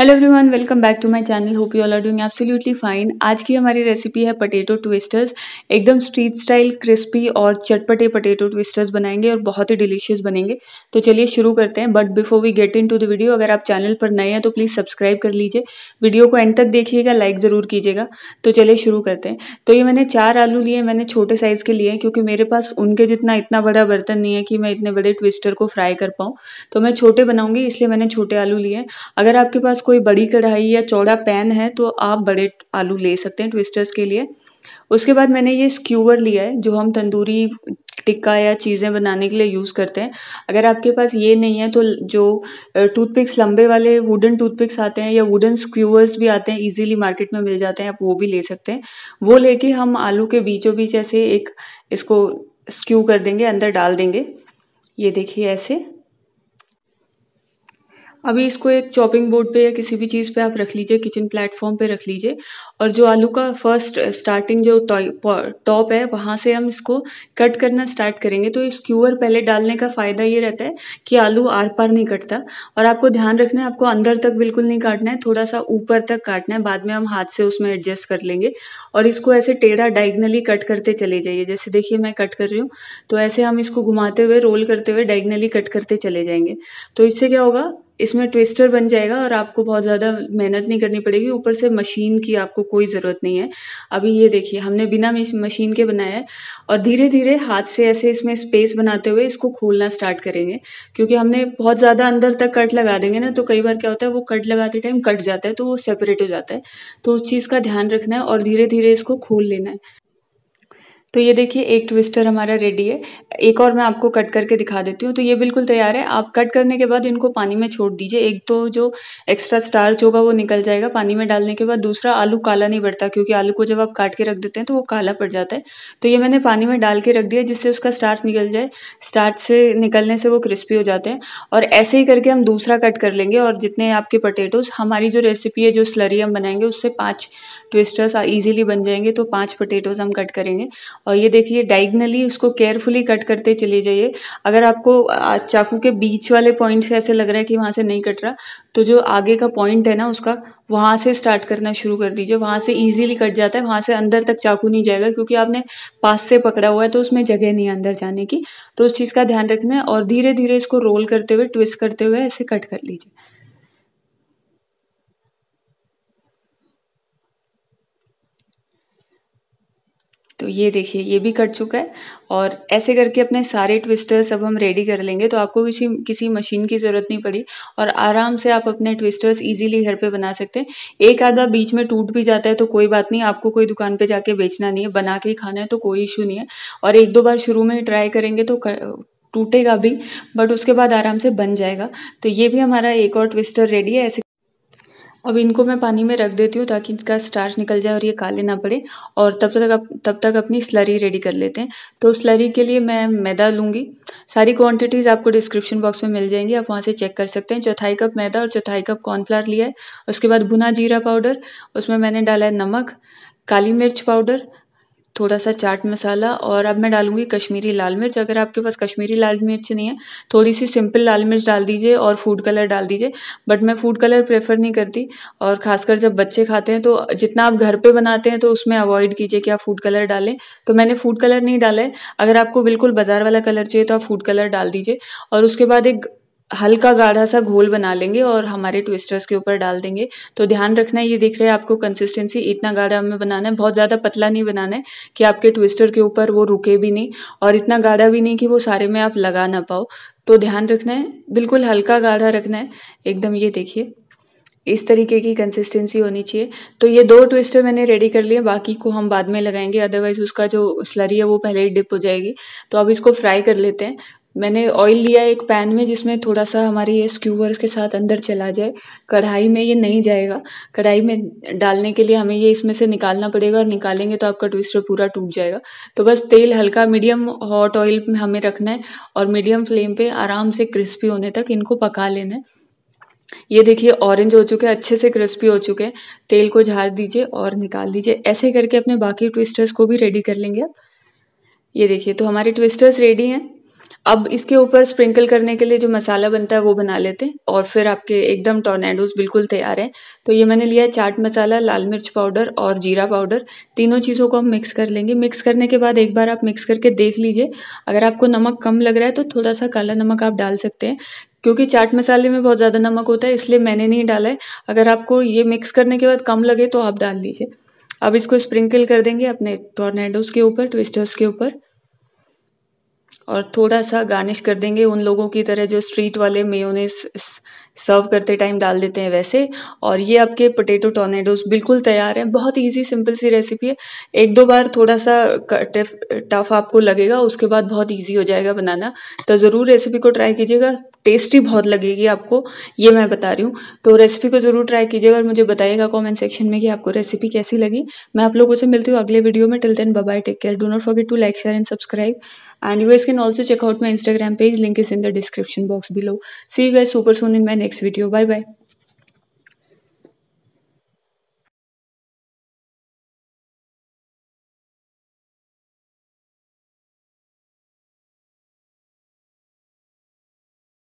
hello everyone welcome back to my channel hope you all are doing absolutely fine आज की हमारी recipe है potato twisters एकदम street style crispy और चटपटे पटेटो ट्विस्टर्स बनाएंगे और बहुत ही डिलीशियस बनेंगे तो चलिए शुरू करते हैं but before we get into the video अगर आप चैनल पर नए हैं तो प्लीज़ सब्सक्राइब कर लीजिए वीडियो को एंड तक देखिएगा लाइक ज़रूर कीजिएगा तो चलिए शुरू करते हैं तो ये मैंने चार आलू लिए मैंने छोटे साइज़ के लिए क्योंकि मेरे पास उनके जितना इतना बड़ा बर्तन नहीं है कि मैं इतने बड़े ट्विस्टर को फ्राई कर पाऊँ तो मैं छोटे बनाऊँगी इसलिए मैंने छोटे आलू लिए अगर आपके पास कोई बड़ी कढ़ाई या चौड़ा पैन है तो आप बड़े आलू ले सकते हैं ट्विस्टर्स के लिए उसके बाद मैंने ये स्क्यूअर लिया है जो हम तंदूरी टिक्का या चीज़ें बनाने के लिए यूज़ करते हैं अगर आपके पास ये नहीं है तो जो टूथपिक्स लंबे वाले वुडन टूथपिक्स आते हैं या वुडन स्क्यूअर्स भी आते हैं इजीली मार्केट में मिल जाते हैं आप वो भी ले सकते हैं वो लेके हम आलू के बीचों बीच ऐसे एक इसको स्क्यू कर देंगे अंदर डाल देंगे ये देखिए ऐसे अभी इसको एक चॉपिंग बोर्ड पे या किसी भी चीज़ पे आप रख लीजिए किचन प्लेटफॉर्म पे रख लीजिए और जो आलू का फर्स्ट स्टार्टिंग जो टॉप है वहाँ से हम इसको कट करना स्टार्ट करेंगे तो इस क्यूअर पहले डालने का फ़ायदा ये रहता है कि आलू आर पार नहीं कटता और आपको ध्यान रखना है आपको अंदर तक बिल्कुल नहीं काटना है थोड़ा सा ऊपर तक काटना है बाद में हम हाथ से उसमें एडजस्ट कर लेंगे और इसको ऐसे टेढ़ा डाइगनली कट करते चले जाइए जैसे देखिए मैं कट कर रही हूँ तो ऐसे हम इसको घुमाते हुए रोल करते हुए डाइगनली कट करते चले जाएंगे तो इससे क्या होगा इसमें ट्विस्टर बन जाएगा और आपको बहुत ज़्यादा मेहनत नहीं करनी पड़ेगी ऊपर से मशीन की आपको कोई ज़रूरत नहीं है अभी ये देखिए हमने बिना मशीन के बनाया है और धीरे धीरे हाथ से ऐसे इसमें स्पेस बनाते हुए इसको खोलना स्टार्ट करेंगे क्योंकि हमने बहुत ज़्यादा अंदर तक कट लगा देंगे ना तो कई बार क्या होता है वो कट लगाते टाइम कट जाता है तो वो सेपरेट हो जाता है तो उस चीज़ का ध्यान रखना है और धीरे धीरे इसको खोल लेना है तो ये देखिए एक ट्विस्टर हमारा रेडी है एक और मैं आपको कट करके दिखा देती हूँ तो ये बिल्कुल तैयार है आप कट करने के बाद इनको पानी में छोड़ दीजिए एक तो जो एक्स्ट्रा स्टार्च होगा वो निकल जाएगा पानी में डालने के बाद दूसरा आलू काला नहीं बढ़ता क्योंकि आलू को जब आप काट के रख देते हैं तो वो काला पड़ जाता है तो ये मैंने पानी में डाल के रख दिया जिससे उसका स्टार्च निकल जाए स्टार्च से निकलने से वो क्रिस्पी हो जाते हैं और ऐसे ही करके हम दूसरा कट कर लेंगे और जितने आपके पटेटोज हमारी जो रेसिपी है जो स्लरी हम बनाएंगे उससे पाँच ट्विस्टर्स ईजिली बन जाएंगे तो पाँच पटेटोज हम कट करेंगे और ये देखिए डाइगनली उसको केयरफुली कट करते चले जाइए अगर आपको चाकू के बीच वाले पॉइंट से ऐसे लग रहा है कि वहाँ से नहीं कट रहा तो जो आगे का पॉइंट है ना उसका वहाँ से स्टार्ट करना शुरू कर दीजिए वहाँ से ईजिली कट जाता है वहाँ से अंदर तक चाकू नहीं जाएगा क्योंकि आपने पास से पकड़ा हुआ है तो उसमें जगह नहीं है अंदर जाने की तो उस चीज़ का ध्यान रखना है और धीरे धीरे इसको रोल करते हुए ट्विस्ट करते हुए ऐसे कट कर लीजिए तो ये देखिए ये भी कट चुका है और ऐसे करके अपने सारे ट्विस्टर्स अब हम रेडी कर लेंगे तो आपको किसी किसी मशीन की ज़रूरत नहीं पड़ी और आराम से आप अपने ट्विस्टर्स इजीली घर पे बना सकते हैं एक आधा बीच में टूट भी जाता है तो कोई बात नहीं आपको कोई दुकान पे जाके बेचना नहीं है बना के ही खाना है तो कोई इशू नहीं है और एक दो बार शुरू में ट्राई करेंगे तो कर, टूटेगा भी बट उसके बाद आराम से बन जाएगा तो ये भी हमारा एक और ट्विस्टर रेडी है ऐसे अब इनको मैं पानी में रख देती हूँ ताकि इनका स्टार्च निकल जाए और ये काले ना पड़े और तब तक अप, तब तक अपनी स्लरी रेडी कर लेते हैं तो स्लरी के लिए मैं मैदा लूँगी सारी क्वांटिटीज़ आपको डिस्क्रिप्शन बॉक्स में मिल जाएंगी आप वहाँ से चेक कर सकते हैं चौथाई कप मैदा और चौथाई कप कॉर्नफ्लावर लिया है उसके बाद भुना जीरा पाउडर उसमें मैंने डाला है नमक काली मिर्च पाउडर थोड़ा सा चाट मसाला और अब मैं डालूंगी कश्मीरी लाल मिर्च अगर आपके पास कश्मीरी लाल मिर्च नहीं है थोड़ी सी सिंपल लाल मिर्च डाल दीजिए और फूड कलर डाल दीजिए बट मैं फूड कलर प्रेफर नहीं करती और खासकर जब बच्चे खाते हैं तो जितना आप घर पे बनाते हैं तो उसमें अवॉइड कीजिए कि आप फूड कलर डालें तो मैंने फूड कलर नहीं डाला है अगर आपको बिल्कुल बाजार वाला कलर चाहिए तो आप फूड कलर डाल दीजिए और उसके बाद एक हल्का गाढ़ा सा घोल बना लेंगे और हमारे ट्विस्टर्स के ऊपर डाल देंगे तो ध्यान रखना है ये देख रहे हैं आपको कंसिस्टेंसी इतना गाढ़ा हमें बनाना है बहुत ज़्यादा पतला नहीं बनाना है कि आपके ट्विस्टर के ऊपर वो रुके भी नहीं और इतना गाढ़ा भी नहीं कि वो सारे में आप लगा ना पाओ तो ध्यान रखना है बिल्कुल हल्का गाढ़ा रखना है एकदम ये देखिए इस तरीके की कंसिस्टेंसी होनी चाहिए तो ये दो ट्विस्टर मैंने रेडी कर लिए बाकी को हम बाद में लगाएंगे अदरवाइज उसका जो स्लरी है वो पहले ही डिप हो जाएगी तो अब इसको फ्राई कर लेते हैं मैंने ऑयल लिया एक पैन में जिसमें थोड़ा सा हमारे ये स्क्यूवर्स के साथ अंदर चला जाए कढ़ाई में ये नहीं जाएगा कढ़ाई में डालने के लिए हमें ये इसमें से निकालना पड़ेगा और निकालेंगे तो आपका ट्विस्टर पूरा टूट जाएगा तो बस तेल हल्का मीडियम हॉट ऑयल में हमें रखना है और मीडियम फ्लेम पर आराम से क्रिस्पी होने तक इनको पका लेना है ये देखिए ऑरेंज हो चुके हैं अच्छे से क्रिस्पी हो चुके हैं तेल को झाड़ दीजिए और निकाल दीजिए ऐसे करके अपने बाकी ट्विस्टर्स को भी रेडी कर लेंगे आप ये देखिए तो हमारे ट्विस्टर्स रेडी हैं अब इसके ऊपर स्प्रिंकल करने के लिए जो मसाला बनता है वो बना लेते हैं और फिर आपके एकदम टोर्नेडोज बिल्कुल तैयार हैं तो ये मैंने लिया है चाट मसाला लाल मिर्च पाउडर और जीरा पाउडर तीनों चीज़ों को हम मिक्स कर लेंगे मिक्स करने के बाद एक बार आप मिक्स करके देख लीजिए अगर आपको नमक कम लग रहा है तो थोड़ा सा काला नमक आप डाल सकते हैं क्योंकि चाट मसाले में बहुत ज़्यादा नमक होता है इसलिए मैंने नहीं डाला है अगर आपको ये मिक्स करने के बाद कम लगे तो आप डाल लीजिए अब इसको स्प्रिंकल कर देंगे अपने टोर्नेडोज़ के ऊपर ट्विस्टर्स के ऊपर और थोड़ा सा गार्निश कर देंगे उन लोगों की तरह जो स्ट्रीट वाले मेयोनेस सर्व करते टाइम डाल देते हैं वैसे और ये आपके पोटैटो टोर्नेडोज बिल्कुल तैयार हैं बहुत इजी सिंपल सी रेसिपी है एक दो बार थोड़ा सा टफ टफ आपको लगेगा उसके बाद बहुत ईजी हो जाएगा बनाना तो ज़रूर रेसिपी को ट्राई कीजिएगा टेस्टी बहुत लगेगी आपको ये मैं बता रही हूँ तो रेसिपी को ज़रूर ट्राई कीजिएगा और मुझे बताइएगा कमेंट सेक्शन में कि आपको रेसिपी कैसी लगी मैं आप लोगों से मिलती हूँ अगले वीडियो में till then bye take care do not forget to like share and subscribe and you as can also check out my Instagram page link is in the description box below see you guys super soon in my next video bye bye